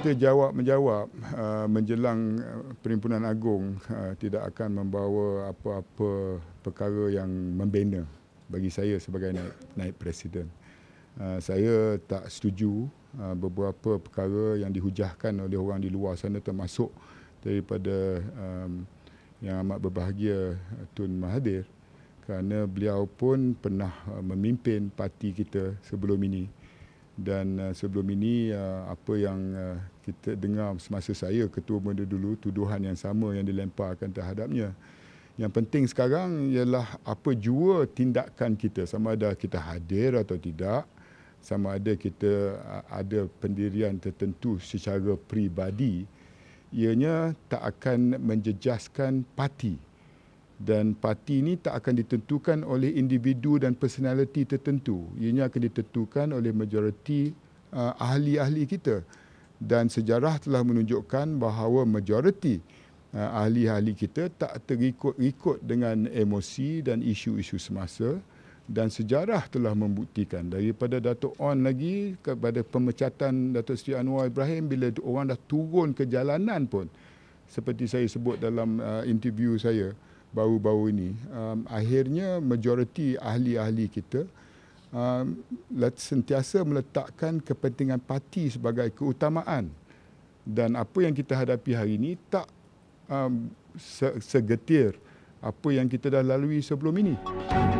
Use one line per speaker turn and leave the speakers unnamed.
kita jawab menjawab uh, menjelang uh, perhimpunan agung uh, tidak akan membawa apa-apa perkara yang membina bagi saya sebagai naib, naib presiden. Uh, saya tak setuju uh, beberapa perkara yang dihujahkan oleh orang di luar sana termasuk daripada um, yang amat berbahagia uh, Tun Mahathir kerana beliau pun pernah uh, memimpin parti kita sebelum ini dan uh, sebelum ini uh, apa yang uh, kita dengar semasa saya ketua benda dulu tuduhan yang sama yang dilemparkan terhadapnya yang penting sekarang ialah apa jua tindakan kita sama ada kita hadir atau tidak sama ada kita uh, ada pendirian tertentu secara peribadi ianya tak akan menjejaskan parti dan parti ini tak akan ditentukan oleh individu dan personaliti tertentu. Ianya akan ditentukan oleh majoriti uh, ahli-ahli kita. Dan sejarah telah menunjukkan bahawa majoriti uh, ahli-ahli kita tak terikut-ikut dengan emosi dan isu-isu semasa. Dan sejarah telah membuktikan daripada Datuk On lagi kepada pemecatan Datuk Seri Anwar Ibrahim bila orang dah turun ke jalanan pun. Seperti saya sebut dalam uh, interview saya, baru-baru ini. Um, akhirnya majoriti ahli-ahli kita um, sentiasa meletakkan kepentingan parti sebagai keutamaan dan apa yang kita hadapi hari ini tak um, segetir apa yang kita dah lalui sebelum ini. Musik